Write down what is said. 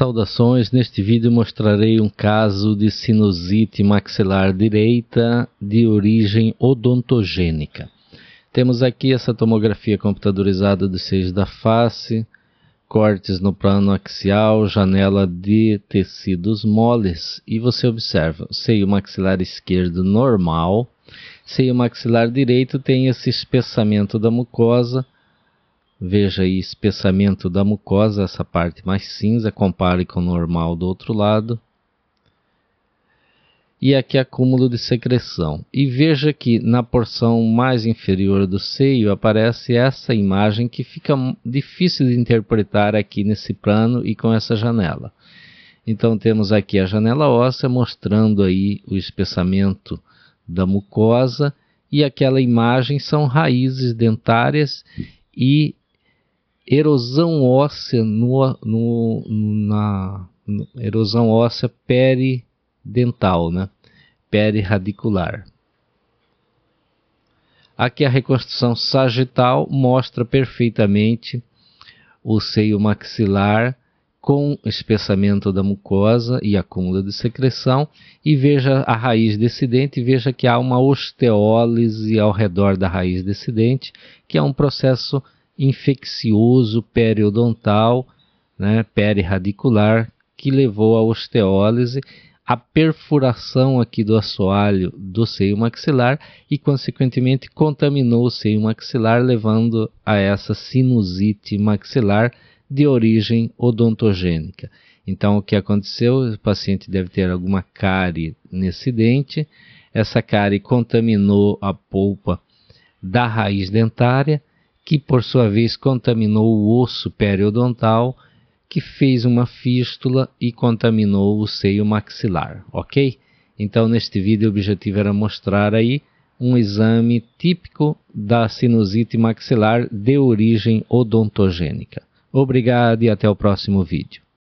Saudações, neste vídeo mostrarei um caso de sinusite maxilar direita de origem odontogênica. Temos aqui essa tomografia computadorizada dos seios da face, cortes no plano axial, janela de tecidos moles e você observa seio maxilar esquerdo normal, seio maxilar direito tem esse espessamento da mucosa, Veja aí espessamento da mucosa, essa parte mais cinza, compare com o normal do outro lado. E aqui acúmulo de secreção. E veja que na porção mais inferior do seio aparece essa imagem que fica difícil de interpretar aqui nesse plano e com essa janela. Então temos aqui a janela óssea mostrando aí o espessamento da mucosa e aquela imagem são raízes dentárias e erosão óssea no, no, na no, erosão óssea peridental, né? perirradicular. Aqui a reconstrução sagital mostra perfeitamente o seio maxilar com espessamento da mucosa e acúmulo de secreção e veja a raiz descendente, veja que há uma osteólise ao redor da raiz descendente, que é um processo infeccioso periodontal, né, perirradicular, que levou à osteólise, à perfuração aqui do assoalho do seio maxilar e, consequentemente, contaminou o seio maxilar, levando a essa sinusite maxilar de origem odontogênica. Então, o que aconteceu? O paciente deve ter alguma cárie nesse dente. Essa cárie contaminou a polpa da raiz dentária, que por sua vez contaminou o osso periodontal, que fez uma fístula e contaminou o seio maxilar, ok? Então, neste vídeo, o objetivo era mostrar aí um exame típico da sinusite maxilar de origem odontogênica. Obrigado e até o próximo vídeo.